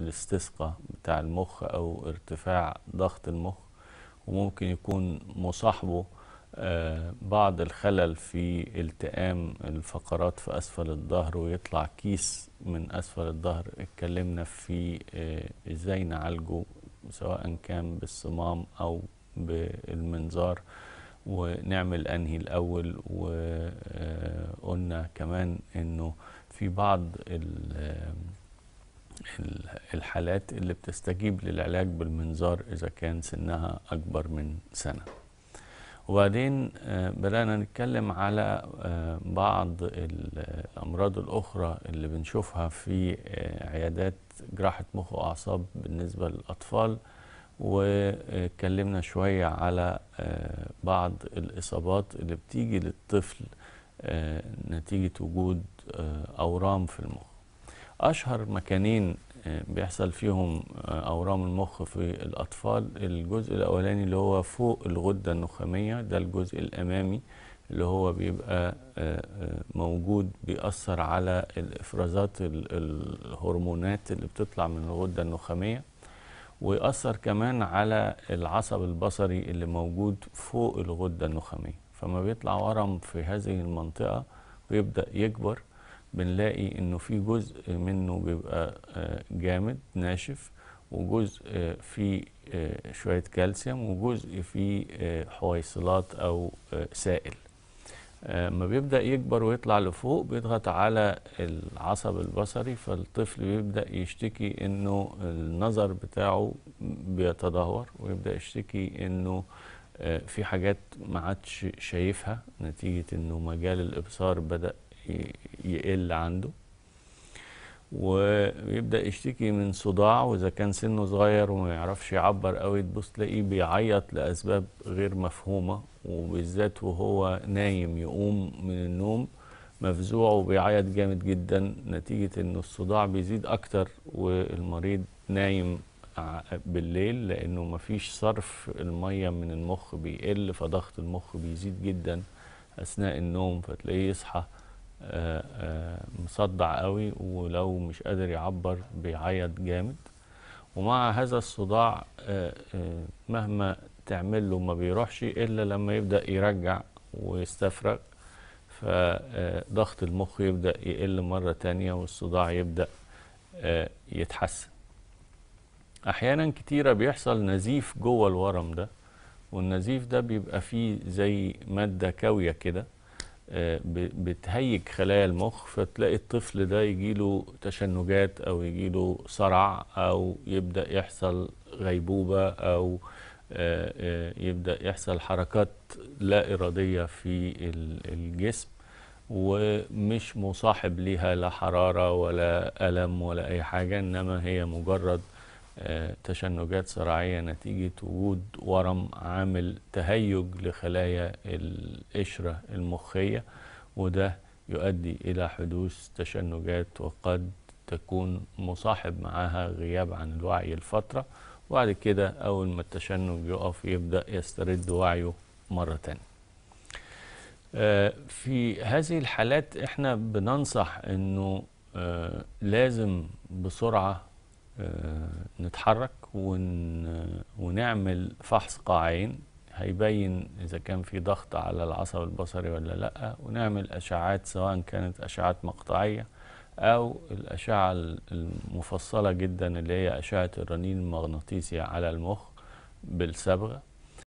الاستسقاء بتاع المخ او ارتفاع ضغط المخ وممكن يكون مصاحبه آه، بعض الخلل في التئام الفقرات في أسفل الظهر ويطلع كيس من أسفل الظهر اتكلمنا في آه، إزاي نعالجه سواء كان بالصمام أو بالمنظار ونعمل أنهي الأول وقلنا كمان أنه في بعض الحالات اللي بتستجيب للعلاج بالمنظار إذا كان سنها أكبر من سنة وبعدين آه، بدأنا نتكلم على آه، بعض الأمراض الأخرى اللي بنشوفها في آه، عيادات جراحة مخ وأعصاب بالنسبة للأطفال واتكلمنا شوية على بعض الإصابات اللي بتيجي للطفل نتيجة وجود أورام في المخ أشهر مكانين آه، بيحصل فيهم آه، أورام المخ في الأطفال الجزء الأولاني اللي هو فوق الغدة النخامية ده الجزء الأمامي اللي هو بيبقى آه، موجود بيأثر على الإفرازات الهرمونات اللي بتطلع من الغدة النخامية ويأثر كمان على العصب البصري اللي موجود فوق الغدة النخامية فما بيطلع ورم في هذه المنطقة ويبدأ يكبر بنلاقي انه في جزء منه بيبقى آه، جامد ناشف وجزء آه، فيه آه، شوية كالسيوم وجزء فيه حويصلات او سائل ما بيبدأ يكبر ويطلع لفوق بيضغط على العصب البصري فالطفل بيبدأ يشتكي انه النظر بتاعه بيتدهور ويبدأ يشتكي انه في حاجات ما عادش شايفها نتيجة انه مجال الابصار بدأ يقل عنده ويبدا يشتكي من صداع واذا كان سنه صغير وما يعرفش يعبر قوي تبص تلاقيه بيعيط لاسباب غير مفهومه وبالذات وهو نايم يقوم من النوم مفزوع وبيعيط جامد جدا نتيجه ان الصداع بيزيد اكتر والمريض نايم بالليل لانه مفيش صرف الميه من المخ بيقل فضغط المخ بيزيد جدا اثناء النوم فتلاقيه يصحى مصدع قوي ولو مش قادر يعبر بيعيط جامد ومع هذا الصداع آه، آه، مهما تعمل له ما بيروحش الا لما يبدا يرجع ويستفرغ فضغط المخ يبدا يقل مره تانية والصداع يبدا آه، يتحسن احيانا كتيره بيحصل نزيف جوه الورم ده والنزيف ده بيبقى فيه زي ماده كاويه كده بتهيج خلايا المخ فتلاقي الطفل ده يجيله تشنجات او يجيله صرع او يبدا يحصل غيبوبه او آه، آه، يبدا يحصل حركات لا اراديه في الجسم ومش مصاحب ليها لا حراره ولا الم ولا اي حاجه انما هي مجرد تشنجات صراعية نتيجة وجود ورم عامل تهيج لخلايا القشرة المخية وده يؤدي إلى حدوث تشنجات وقد تكون مصاحب معها غياب عن الوعي لفترة وبعد كده أول ما التشنج يقف يبدأ يسترد وعيه مرة تانية آه، في هذه الحالات احنا بننصح انه آه، لازم بسرعة نتحرك ون ونعمل فحص قاعين هيبين إذا كان في ضغط على العصب البصري ولا لأ ونعمل أشعات سواء كانت أشعات مقطعية أو الأشعة المفصلة جدا اللي هي أشعة الرنين المغناطيسي على المخ بالصبغة